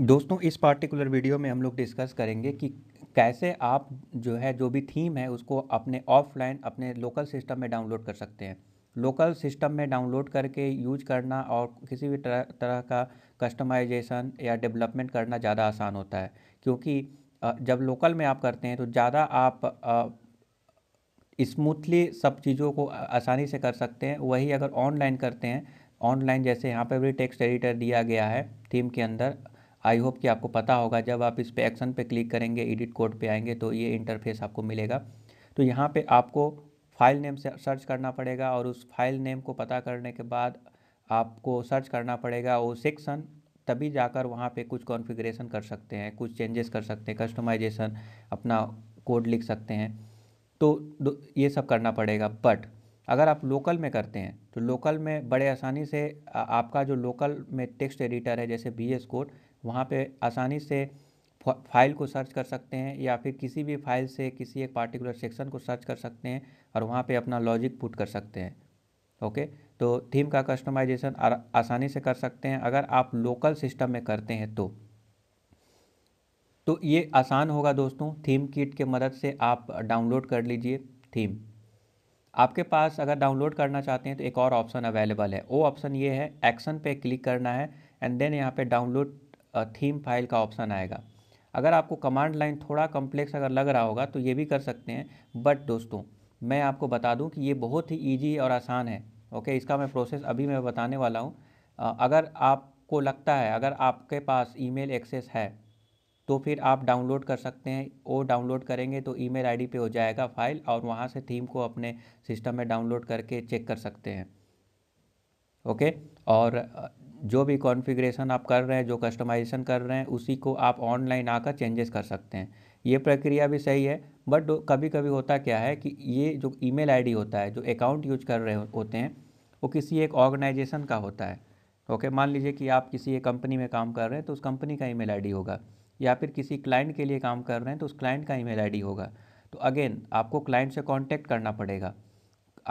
दोस्तों इस particular video में हम लोग डिस्कस करेंगे कि कैसे आप जो है जो भी थीम है उसको अपने ऑफलाइन अपने लोकल सिस्टम में डाउनलोड कर सकते हैं लोकल सिस्टम में डाउनलोड करके यूज करना और किसी भी तरह तरह का कस्टमाइजेशन या डेवलपमेंट करना ज़्यादा आसान होता है क्योंकि जब लोकल में आप करते हैं तो ज़्यादा आप स्मूथली सब चीज़ों को आसानी से कर सकते हैं वही अगर ऑनलाइन करते हैं ऑनलाइन जैसे यहाँ पर भी टेक्स्ट एडिटर दिया गया है थीम के अंदर आई होप कि आपको पता होगा जब आप इस पर एक्शन पे क्लिक करेंगे एडिट कोड पे आएंगे तो ये इंटरफेस आपको मिलेगा तो यहाँ पे आपको फाइल नेम से सर्च करना पड़ेगा और उस फाइल नेम को पता करने के बाद आपको सर्च करना पड़ेगा वो सेक्शन तभी जाकर वहाँ पे कुछ कॉन्फ़िगरेशन कर सकते हैं कुछ चेंजेस कर सकते हैं कस्टमाइजेशन अपना कोड लिख सकते हैं तो ये सब करना पड़ेगा बट अगर आप लोकल में करते हैं तो लोकल में बड़े आसानी से आपका जो लोकल में टेक्स्ट एडिटर है जैसे बी एस कोड वहाँ पे आसानी से फाइल को सर्च कर सकते हैं या फिर किसी भी फाइल से किसी एक पार्टिकुलर सेक्शन को सर्च कर सकते हैं और वहाँ पे अपना लॉजिक पुट कर सकते हैं ओके तो थीम का कस्टमाइजेशन आसानी से कर सकते हैं अगर आप लोकल सिस्टम में करते हैं तो तो ये आसान होगा दोस्तों थीम किट के मदद से आप डाउनलोड कर लीजिए थीम आपके पास अगर डाउनलोड करना चाहते हैं तो एक और ऑप्शन अवेलेबल है वो ऑप्शन ये है एक्शन पे क्लिक करना है एंड देन यहाँ पे डाउनलोड थीम फाइल का ऑप्शन आएगा अगर आपको कमांड लाइन थोड़ा कम्प्लेक्स अगर लग रहा होगा तो ये भी कर सकते हैं बट दोस्तों मैं आपको बता दूं कि ये बहुत ही ईजी और आसान है ओके इसका मैं प्रोसेस अभी मैं बताने वाला हूँ अगर आपको लगता है अगर आपके पास ई एक्सेस है तो फिर आप डाउनलोड कर सकते हैं वो डाउनलोड करेंगे तो ईमेल आईडी पे हो जाएगा फाइल और वहाँ से थीम को अपने सिस्टम में डाउनलोड करके चेक कर सकते हैं ओके और जो भी कॉन्फ़िगरेशन आप कर रहे हैं जो कस्टमाइजेशन कर रहे हैं उसी को आप ऑनलाइन आकर चेंजेस कर सकते हैं ये प्रक्रिया भी सही है बट कभी कभी होता क्या है कि ये जो ईमेल आईडी होता है जो अकाउंट यूज कर रहे होते हैं वो किसी एक ऑर्गेनाइजेशन का होता है ओके मान लीजिए कि आप किसी एक कंपनी में काम कर रहे हैं तो उस कंपनी का ईमेल आईडी होगा या फिर किसी क्लाइंट के लिए काम कर रहे हैं तो उस क्लाइंट का ईमेल आईडी होगा तो अगेन आपको क्लाइंट से कांटेक्ट करना पड़ेगा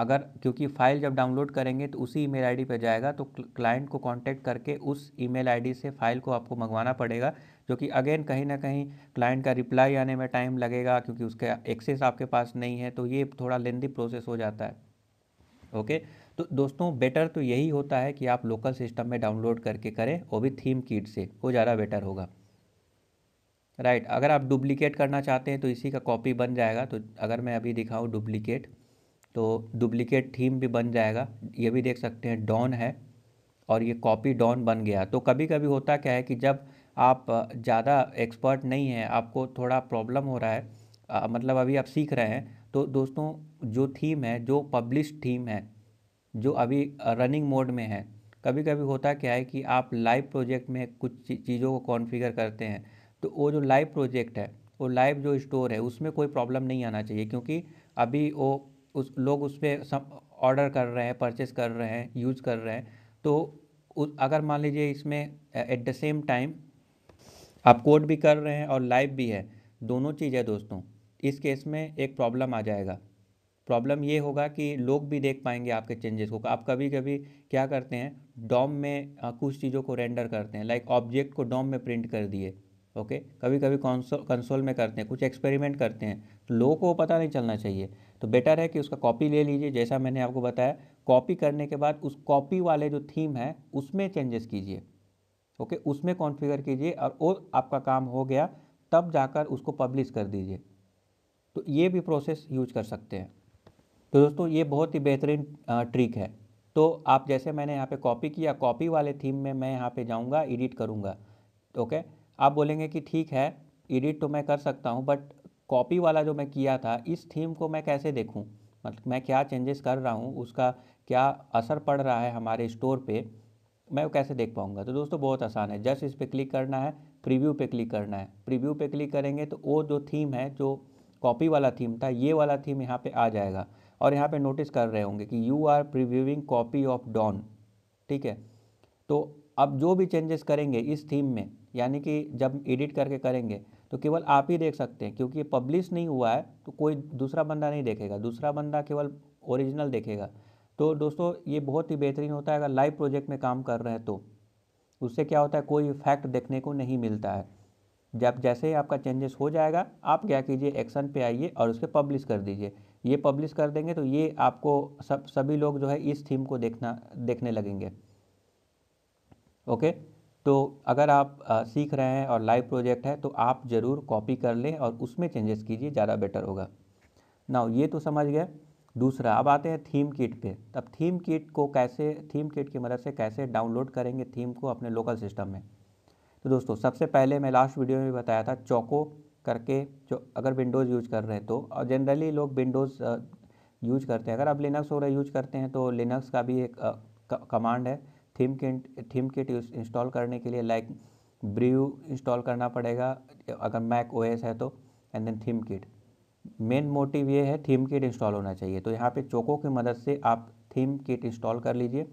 अगर क्योंकि फ़ाइल जब डाउनलोड करेंगे तो उसी ईमेल आईडी पर जाएगा तो क्लाइंट को कांटेक्ट करके उस ईमेल आईडी से फ़ाइल को आपको मंगवाना पड़ेगा जो कि अगेन कहीं ना कहीं क्लाइंट का रिप्लाई आने में टाइम लगेगा क्योंकि उसका एक्सेस आपके पास नहीं है तो ये थोड़ा लेंदी प्रोसेस हो जाता है ओके तो दोस्तों बेटर तो यही होता है कि आप लोकल सिस्टम में डाउनलोड करके करें वो भी थीम कीट से वो ज़्यादा बेटर होगा राइट अगर आप डुप्लीकेट करना चाहते हैं तो इसी का कॉपी बन जाएगा तो अगर मैं अभी दिखाऊँ डुप्लीकेट तो डुप्लीकेट थीम भी बन जाएगा ये भी देख सकते हैं डॉन है और ये कॉपी डॉन बन गया तो कभी कभी होता क्या है कि जब आप ज़्यादा एक्सपर्ट नहीं हैं आपको थोड़ा प्रॉब्लम हो रहा है आ, मतलब अभी आप सीख रहे हैं तो दोस्तों जो थीम है जो पब्लिश थीम है जो अभी रनिंग मोड में है कभी कभी होता क्या है कि आप लाइव प्रोजेक्ट में कुछ चीज़ों को कॉन्फ़िगर करते हैं तो वो जो लाइव प्रोजेक्ट है वो लाइव जो स्टोर है उसमें कोई प्रॉब्लम नहीं आना चाहिए क्योंकि अभी वो उस लोग उस पर ऑर्डर कर रहे हैं परचेस कर रहे हैं यूज़ कर रहे हैं तो उस अगर मान लीजिए इसमें एट द सेम टाइम आप कोड भी कर रहे हैं और लाइव भी है दोनों चीज़ है दोस्तों इस केस में एक प्रॉब्लम आ जाएगा प्रॉब्लम ये होगा कि लोग भी देख पाएंगे आपके चेंजेस को आप कभी कभी क्या करते हैं डॉम में कुछ चीज़ों को रेंडर करते हैं लाइक ऑब्जेक्ट को डॉम में प्रिंट कर दिए ओके कभी कभी कंसोल कंसोल में करते हैं कुछ एक्सपेरिमेंट करते हैं तो लोगों को पता नहीं चलना चाहिए तो बेटर है कि उसका कॉपी ले लीजिए जैसा मैंने आपको बताया कॉपी करने के बाद उस कॉपी वाले जो थीम है उसमें चेंजेस कीजिए ओके उसमें कॉन्फ़िगर कीजिए और वो आपका काम हो गया तब जाकर उसको पब्लिश कर दीजिए तो ये भी प्रोसेस यूज कर सकते हैं तो दोस्तों ये बहुत ही बेहतरीन ट्रिक है तो आप जैसे मैंने यहाँ पे कॉपी किया कॉपी वाले थीम में मैं यहाँ पे जाऊँगा एडिट करूँगा ओके आप बोलेंगे कि ठीक है एडिट तो मैं कर सकता हूँ बट कॉपी वाला जो मैं किया था इस थीम को मैं कैसे देखूँ मतलब मैं क्या चेंजेस कर रहा हूँ उसका क्या असर पड़ रहा है हमारे स्टोर पे मैं वो कैसे देख पाऊँगा तो दोस्तों बहुत आसान है जस्ट इस पर क्लिक करना है प्रीव्यू पे क्लिक करना है प्रीव्यू पे क्लिक करेंगे तो वो जो थीम है जो कॉपी वाला थीम था ये वाला थीम यहाँ पे आ जाएगा और यहाँ पे नोटिस कर रहे होंगे कि you are previewing copy of Dawn ठीक है तो अब जो भी चेंजेस करेंगे इस थीम में यानी कि जब एडिट करके करेंगे तो केवल आप ही देख सकते हैं क्योंकि ये पब्लिश नहीं हुआ है तो कोई दूसरा बंदा नहीं देखेगा दूसरा बंदा केवल ओरिजिनल देखेगा तो दोस्तों ये बहुत ही बेहतरीन होता है अगर लाइव प्रोजेक्ट में काम कर रहे हैं तो उससे क्या होता है कोई फैक्ट देखने को नहीं मिलता है जब जैसे ही आपका चेंजेस हो जाएगा आप क्या कीजिए एक्शन पे आइए और उसके पब्लिश कर दीजिए ये पब्लिश कर देंगे तो ये आपको सब सभी लोग जो है इस थीम को देखना देखने लगेंगे ओके तो अगर आप आ, सीख रहे हैं और लाइव प्रोजेक्ट है तो आप ज़रूर कॉपी कर लें और उसमें चेंजेस कीजिए ज़्यादा बेटर होगा ना ये तो समझ गए दूसरा अब आते हैं थीम किट पे अब थीम किट को कैसे थीम किट की मदद से कैसे डाउनलोड करेंगे थीम को अपने लोकल सिस्टम में तो दोस्तों सबसे पहले मैं लास्ट वीडियो में भी बताया था चौको करके जो अगर विंडोज़ यूज कर रहे हैं तो और जनरली लोग विंडोज़ यूज करते हैं अगर आप लिनक्स वगैरह यूज करते हैं तो लिनक्स का भी एक कमांड है theme kit theme kit install करने के लिए लाइक ब्रीव इंस्टॉल करना पड़ेगा अगर मैक ओएस है तो and then theme kit main motive ये है थीम किट इंस्टॉल होना चाहिए तो यहाँ पे चोको की मदद से आप थीम किट इंस्टॉल कर लीजिए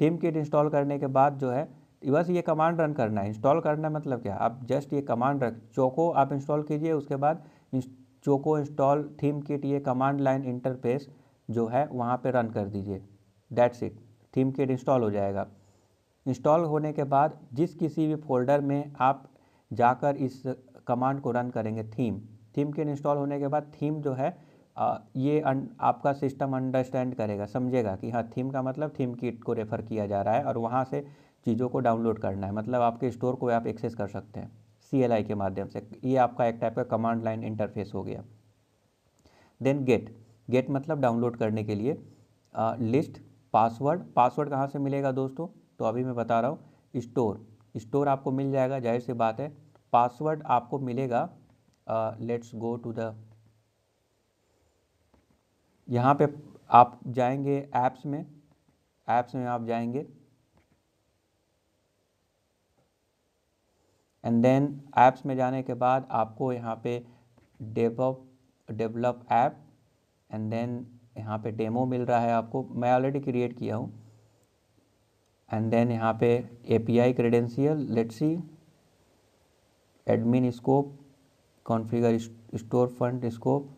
थीम किट इंस्टॉल करने के बाद जो है बस ये कमांड रन करना है इंस्टॉल करना मतलब क्या आप जस्ट ये कमांड रख चोको आप इंस्टॉल कीजिए उसके बाद चोको इंस्टॉल थीम किट ये कमांड लाइन इंटरफेस जो है वहाँ पे रन कर दीजिए that's it theme kit install हो जाएगा इंस्टॉल होने के बाद जिस किसी भी फोल्डर में आप जाकर इस कमांड को रन करेंगे थीम थीम किट इंस्टॉल होने के बाद थीम जो है आ, ये अन, आपका सिस्टम अंडरस्टैंड करेगा समझेगा कि हाँ थीम का मतलब थीम किट को रेफ़र किया जा रहा है और वहाँ से चीज़ों को डाउनलोड करना है मतलब आपके स्टोर को आप एक्सेस कर सकते हैं सी के माध्यम से ये आपका एक टाइप का कमांड लाइन इंटरफेस हो गया देन गेट गेट मतलब डाउनलोड करने के लिए लिस्ट पासवर्ड पासवर्ड कहाँ से मिलेगा दोस्तों तो अभी मैं बता रहा हूँ स्टोर स्टोर आपको मिल जाएगा जाहिर सी बात है पासवर्ड आपको मिलेगा लेट्स गो टू द यहाँ पे आप जाएंगे ऐप्स में ऐप्स में आप जाएंगे एंड देन ऐप्स में जाने के बाद आपको यहाँ पे develop develop app and then यहाँ पे डेमो मिल रहा है आपको मैं ऑलरेडी क्रिएट किया हूँ एंड देन यहाँ पे API credential let's see admin scope configure store fund scope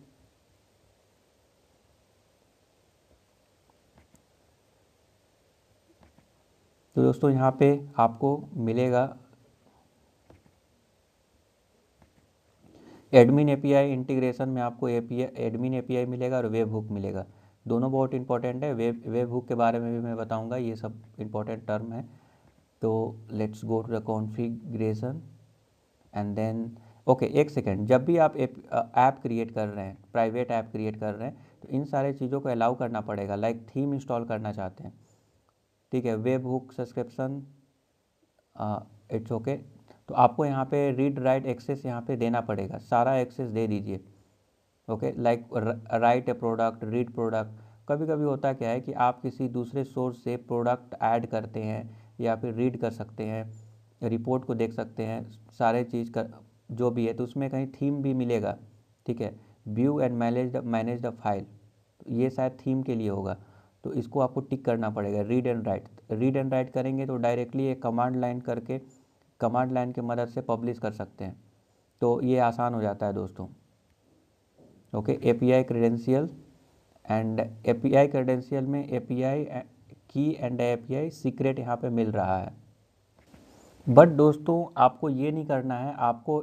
तो दोस्तों यहाँ पे आपको मिलेगा एडमिन एपीआई इंटीग्रेशन में आपको एपीआई एडमिन एपीआई मिलेगा और वेब हुक मिलेगा दोनों बहुत इंपॉर्टेंट है वेब वेब हुक के बारे में भी मैं बताऊंगा ये सब इंपॉर्टेंट टर्म है तो let's go to the configuration and then okay एक सेकेंड जब भी आप ऐप क्रिएट कर रहे हैं प्राइवेट ऐप क्रिएट कर रहे हैं तो इन सारे चीज़ों को अलाउ करना पड़ेगा लाइक थीम इंस्टॉल करना चाहते हैं ठीक है webhook subscription it's okay तो आपको यहाँ पे रीड राइट एक्सेस यहाँ पे देना पड़ेगा सारा एक्सेस दे दीजिए okay like write a product read product कभी कभी होता क्या है कि आप किसी दूसरे सोर्स से प्रोडक्ट ऐड करते हैं या फिर रीड कर सकते हैं रिपोर्ट को देख सकते हैं सारे चीज़ कर जो भी है तो उसमें कहीं थीम भी मिलेगा ठीक है view and manage the manage the file ये शायद थीम के लिए होगा तो इसको आपको टिक करना पड़ेगा read and write read and write करेंगे तो डायरेक्टली एक कमांड लाइन करके कमांड लाइन की मदद से पब्लिश कर सकते हैं तो ये आसान हो जाता है दोस्तों okay A P I credential and A P I credential में ए पी आई की and A P I secret यहाँ पे मिल रहा है बट दोस्तों आपको ये नहीं करना है आपको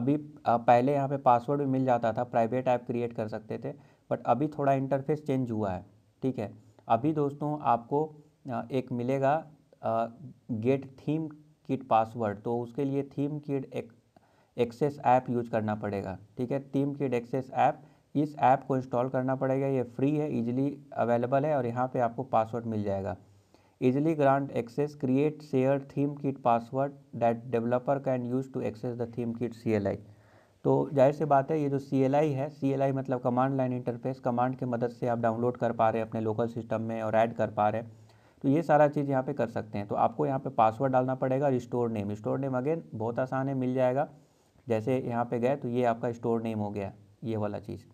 अभी पहले यहाँ पे पासवर्ड भी मिल जाता था प्राइवेट ऐप क्रिएट कर सकते थे बट अभी थोड़ा इंटरफेस चेंज हुआ है ठीक है अभी दोस्तों आपको एक मिलेगा गेट थीम किट पासवर्ड तो उसके लिए theme kit access app use करना पड़ेगा ठीक है थीम किड एक्सेस ऐप इस ऐप को इंस्टॉल करना पड़ेगा ये फ्री है इजीली अवेलेबल है और यहाँ पे आपको पासवर्ड मिल जाएगा easily grant access create share theme kit password that developer can use to access the theme kit see तो जाहिर सी बात है ये जो सी है सी मतलब कमांड लाइन इंटरफेस कमांड की मदद से आप डाउनलोड कर पा रहे हैं अपने लोकल सिस्टम में और ऐड कर पा रहे हैं तो ये सारा चीज़ यहाँ पे कर सकते हैं तो आपको यहाँ पे पासवर्ड डालना पड़ेगा store name store name again बहुत आसान है मिल जाएगा जैसे यहाँ पे गए तो ये आपका स्टोर नेम हो गया ये वाला चीज़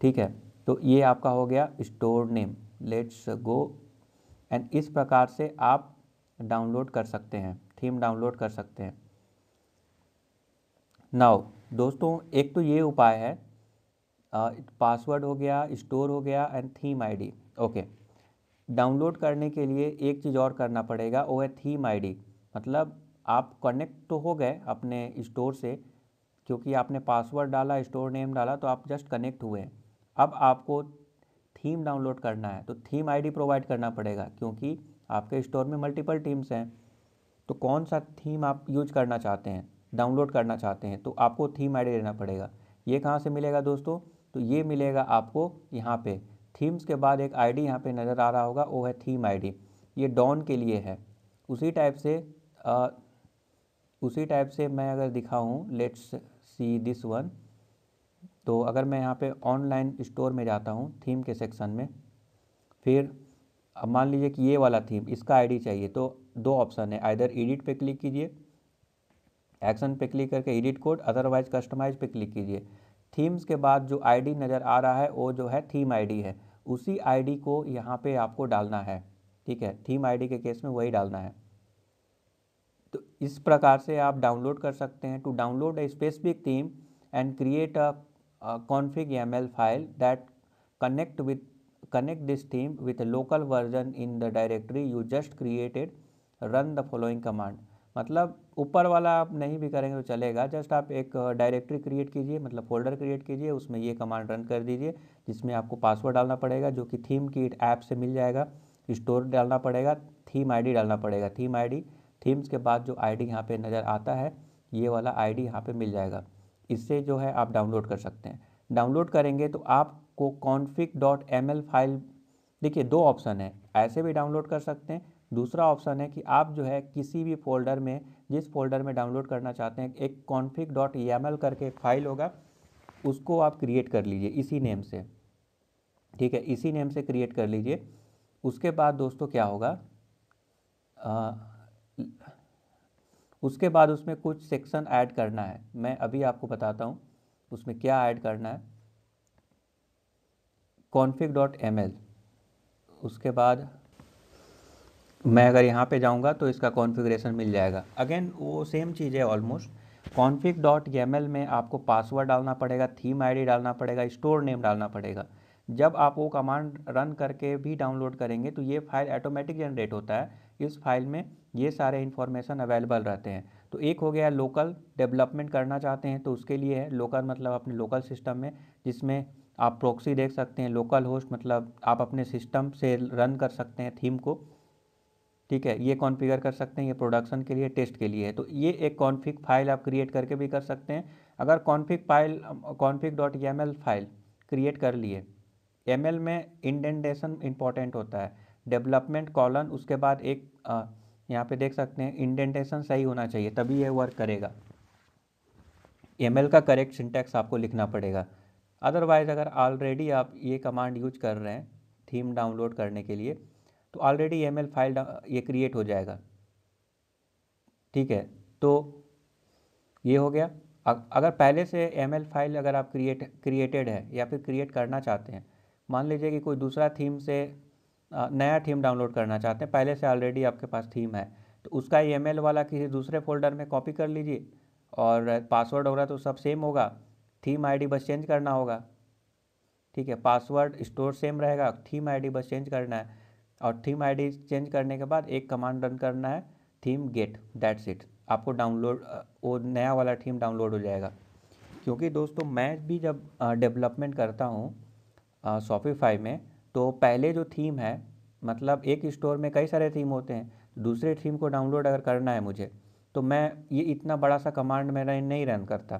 ठीक है तो ये आपका हो गया store name let's go and इस प्रकार से आप डाउनलोड कर सकते हैं थीम डाउनलोड कर सकते हैं नाउ दोस्तों एक तो ये उपाय है पासवर्ड uh, हो गया स्टोर हो गया and theme ID okay okay. Download करने के लिए एक चीज़ और करना पड़ेगा वो है थीम आईडी मतलब आप कनेक्ट तो हो गए अपने स्टोर से क्योंकि आपने पासवर्ड डाला स्टोर नेम डाला तो आप जस्ट कनेक्ट हुए हैं अब आपको थीम डाउनलोड करना है तो थीम आईडी प्रोवाइड करना पड़ेगा क्योंकि आपके स्टोर में मल्टीपल टीम्स हैं तो कौन सा थीम आप यूज करना चाहते हैं डाउनलोड करना चाहते हैं तो आपको थीम आईडी देना पड़ेगा ये कहाँ से मिलेगा दोस्तों तो ये मिलेगा आपको यहाँ पे थीम्स के बाद एक आईडी यहाँ पर नज़र आ रहा होगा वो है थीम आईडी ये डॉन के लिए है उसी टाइप से आ, उसी टाइप से मैं अगर दिखाऊँ लेट्स सी दिस वन तो अगर मैं यहाँ पे ऑनलाइन स्टोर में जाता हूँ थीम के सेक्शन में फिर अब मान लीजिए कि ये वाला थीम इसका आईडी चाहिए तो दो ऑप्शन है आइधर एडिट पे क्लिक कीजिए एक्शन पे क्लिक करके एडिट कोड अदरवाइज कस्टमाइज पे क्लिक कीजिए थीम्स के बाद जो आईडी नज़र आ रहा है वो जो है थीम आईडी है उसी आईडी को यहाँ पर आपको डालना है ठीक है थीम आईडी के केस में वही डालना है तो इस प्रकार से आप डाउनलोड कर सकते हैं to download a specific theme and create a config M L file that connect with connect this theme with local version in the directory you just created run the following command मतलब ऊपर वाला आप नहीं भी करेंगे तो चलेगा just आप एक डायरेक्टरी क्रिएट कीजिए मतलब फोल्डर क्रिएट कीजिए उसमें ये कमांड रन कर दीजिए जिसमें आपको पासवर्ड डालना पड़ेगा जो कि थीम की ऐप से मिल जाएगा स्टोर डालना पड़ेगा थीम आईडी डालना पड़ेगा थीम आईडी थीम्स के बाद जो आईडी डी यहाँ पर नज़र आता है ये वाला आईडी डी यहाँ पर मिल जाएगा इससे जो है आप डाउनलोड कर सकते हैं डाउनलोड करेंगे तो आपको config dot M L file देखिए दो ऑप्शन है ऐसे भी डाउनलोड कर सकते हैं दूसरा ऑप्शन है कि आप जो है किसी भी फोल्डर में जिस फोल्डर में डाउनलोड करना चाहते हैं एक कॉन्फिक डॉट करके फाइल होगा उसको आप क्रिएट कर लीजिए इसी नेम से ठीक है इसी नेम से क्रिएट कर लीजिए उसके बाद दोस्तों क्या होगा आ, उसके बाद उसमें कुछ सेक्शन ऐड करना है मैं अभी आपको बताता हूँ उसमें क्या ऐड करना है कॉन्फिक डॉट एम एल उसके बाद मैं अगर यहाँ पे जाऊँगा तो इसका कॉन्फ़िगरेशन मिल जाएगा अगेन वो सेम चीज़ है ऑलमोस्ट कॉन्फिक डॉट में आपको पासवर्ड डालना पड़ेगा थीम आईडी डालना पड़ेगा स्टोर नेम डालना पड़ेगा जब आप वो कमांड रन करके भी डाउनलोड करेंगे तो ये फाइल ऑटोमेटिक जनरेट होता है इस फाइल में ये सारे इन्फॉर्मेशन अवेलेबल रहते हैं तो एक हो गया लोकल डेवलपमेंट करना चाहते हैं तो उसके लिए है लोकल मतलब अपने लोकल सिस्टम में जिसमें आप प्रोक्सी देख सकते हैं लोकल होस्ट मतलब आप अपने सिस्टम से रन कर सकते हैं थीम को ठीक है ये कॉन्फ़िगर कर सकते हैं ये प्रोडक्शन के लिए टेस्ट के लिए है तो ये एक कॉन्फ़िग फाइल आप क्रिएट करके भी कर सकते हैं अगर config file config dot M L file create कर लिए एम एल में इंडेंडेशन इंपॉर्टेंट होता है डेवलपमेंट कॉलन उसके बाद एक यहाँ पे देख सकते हैं इंडेंटेशन सही होना चाहिए तभी यह वर्क करेगा एम का करेक्ट सिंटैक्स आपको लिखना पड़ेगा अदरवाइज़ अगर ऑलरेडी आप ये कमांड यूज कर रहे हैं थीम डाउनलोड करने के लिए तो ऑलरेडी एम फाइल ये क्रिएट हो जाएगा ठीक है तो ये हो गया अगर पहले से एम e फाइल अगर आप क्रिएट क्रिएटेड है या फिर क्रिएट करना चाहते हैं मान लीजिए कि कोई दूसरा थीम से नया थीम डाउनलोड करना चाहते हैं पहले से ऑलरेडी आपके पास थीम है तो उसका ई e वाला किसी दूसरे फोल्डर में कॉपी कर लीजिए और पासवर्ड वगैरह तो सब सेम होगा थीम आईडी बस चेंज करना होगा ठीक है पासवर्ड स्टोर सेम रहेगा थीम आईडी बस चेंज करना है और थीम आईडी चेंज करने के बाद एक कमांड रन करना है थीम गेट दैट्स इट आपको डाउनलोड वो नया वाला थीम डाउनलोड हो जाएगा क्योंकि दोस्तों मैं भी जब डेवलपमेंट करता हूँ शॉपिफाई में तो पहले जो थीम है मतलब एक स्टोर में कई सारे थीम होते हैं दूसरे थीम को डाउनलोड अगर करना है मुझे तो मैं ये इतना बड़ा सा कमांड मैं नहीं रन करता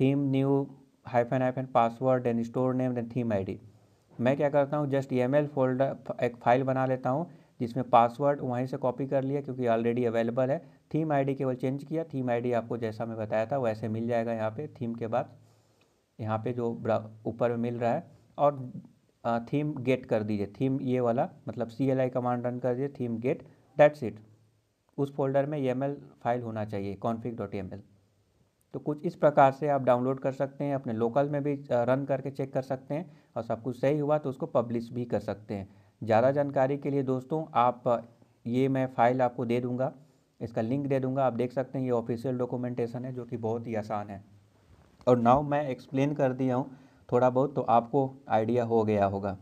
theme new hyphen hyphen password and store name and theme ID मैं क्या करता हूँ जस्ट ई फोल्डर एक फाइल बना लेता हूँ जिसमें पासवर्ड वहीं से कॉपी कर लिया क्योंकि ऑलरेडी अवेलेबल है थीम आईडी केवल चेंज किया थीम आईडी आपको जैसा मैं बताया था वैसे मिल जाएगा यहाँ पे थीम के बाद यहाँ पे जो ऊपर में मिल रहा है और थीम गेट कर दीजिए थीम ये वाला मतलब C L I command run कर दीजिए थीम गेट दैट्स इट उस फोल्डर में एम e फाइल होना चाहिए कॉन्फिक डॉट एम एल तो कुछ इस प्रकार से आप डाउनलोड कर सकते हैं अपने लोकल में भी रन करके चेक कर सकते हैं और सब कुछ सही हुआ तो उसको पब्लिश भी कर सकते हैं ज़्यादा जानकारी के लिए दोस्तों आप ये मैं फ़ाइल आपको दे दूँगा इसका लिंक दे दूँगा आप देख सकते हैं ये ऑफिशियल डॉक्यूमेंटेशन है जो कि बहुत ही आसान है और नाउ मैं एक्सप्लेन कर दिया हूँ थोड़ा बहुत तो आपको आइडिया हो गया होगा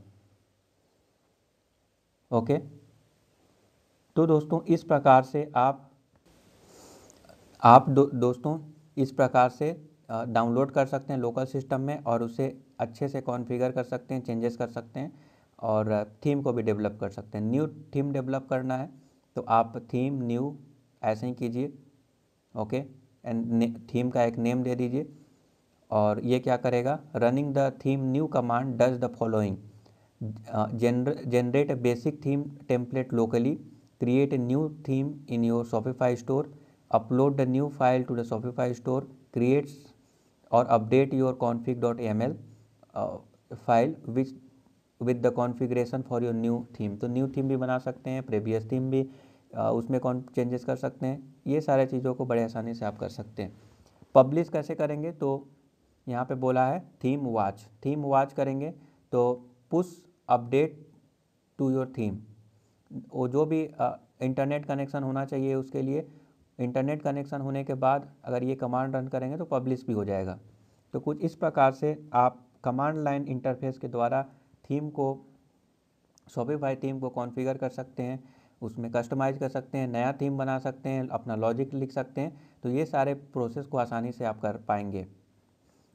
ओके तो दोस्तों इस प्रकार से आप आप दो, दोस्तों इस प्रकार से डाउनलोड कर सकते हैं लोकल सिस्टम में और उसे अच्छे से कॉन्फ़िगर कर सकते हैं चेंजेस कर सकते हैं और थीम को भी डेवलप कर सकते हैं न्यू थीम डेवलप करना है तो आप थीम न्यू ऐसे ही कीजिए ओके एंड थीम का एक नेम दे दीजिए और ये क्या करेगा running the theme new command does the following generate basic theme template locally create a new theme in your shopify store upload the new file to the to store creates और update your config dot M L file which with the configuration for your new theme तो new theme भी बना सकते हैं previous theme भी uh, उसमें कौन changes कर सकते हैं ये सारे चीज़ों को बड़े आसानी से आप कर सकते हैं पब्लिश कैसे करेंगे तो यहाँ पे बोला है थीम वॉच थीम वॉच करेंगे तो push update to your theme वो जो भी इंटरनेट uh, कनेक्शन होना चाहिए उसके लिए इंटरनेट कनेक्शन होने के बाद अगर ये कमांड रन करेंगे तो पब्लिश भी हो जाएगा तो कुछ इस प्रकार से आप कमांड लाइन इंटरफेस के द्वारा थीम को शॉपिफाई थीम को कॉन्फ़िगर कर सकते हैं उसमें कस्टमाइज़ कर सकते हैं नया थीम बना सकते हैं अपना लॉजिक लिख सकते हैं तो ये सारे प्रोसेस को आसानी से आप कर पाएंगे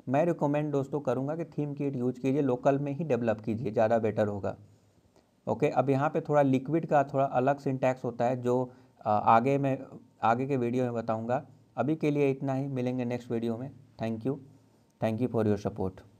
मैं रिकमेंड दोस्तों करूँगा कि थीम किट यूज कीजिए लोकल में ही डेवलप कीजिए ज़्यादा बेटर होगा ओके अब यहाँ पे थोड़ा लिक्विड का थोड़ा अलग सिंटैक्स होता है जो आगे मैं आगे के वीडियो में बताऊँगा अभी के लिए इतना ही मिलेंगे नेक्स्ट वीडियो में thank you thank you for your support